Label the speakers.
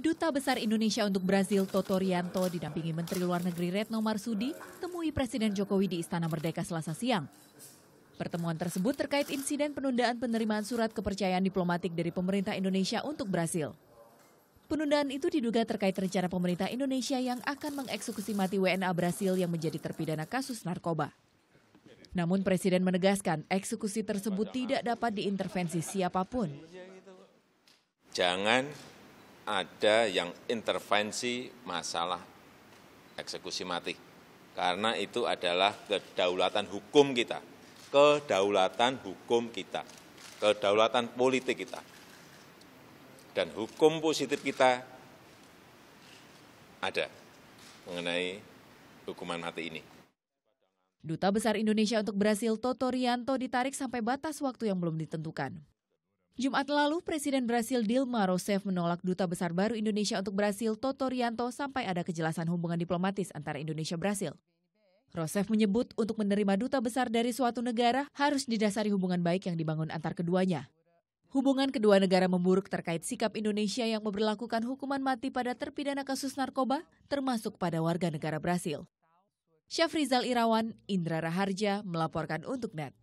Speaker 1: Duta Besar Indonesia untuk Brazil Toto Rianto didampingi Menteri Luar Negeri Retno Marsudi temui Presiden Jokowi di Istana Merdeka Selasa siang. Pertemuan tersebut terkait insiden penundaan penerimaan surat kepercayaan diplomatik dari pemerintah Indonesia untuk Brasil. Penundaan itu diduga terkait rencana pemerintah Indonesia yang akan mengeksekusi mati WNA Brasil yang menjadi terpidana kasus narkoba. Namun Presiden menegaskan eksekusi tersebut tidak dapat diintervensi siapapun.
Speaker 2: Jangan ada yang intervensi masalah eksekusi mati. Karena itu adalah kedaulatan hukum kita, kedaulatan hukum kita, kedaulatan politik kita. Dan hukum positif kita ada mengenai hukuman mati ini. Duta
Speaker 1: Besar Indonesia untuk Brasil Toto Rianto ditarik sampai batas waktu yang belum ditentukan. Jumat lalu, Presiden Brasil Dilma Rousseff menolak Duta Besar Baru Indonesia untuk Brasil Toto Rianto sampai ada kejelasan hubungan diplomatis antara Indonesia-Brasil. Rousseff menyebut untuk menerima duta besar dari suatu negara harus didasari hubungan baik yang dibangun antar keduanya. Hubungan kedua negara memburuk terkait sikap Indonesia yang memperlakukan hukuman mati pada terpidana kasus narkoba, termasuk pada warga negara Brasil. Syafrizal Irawan, Indra Raharja melaporkan untuk NET.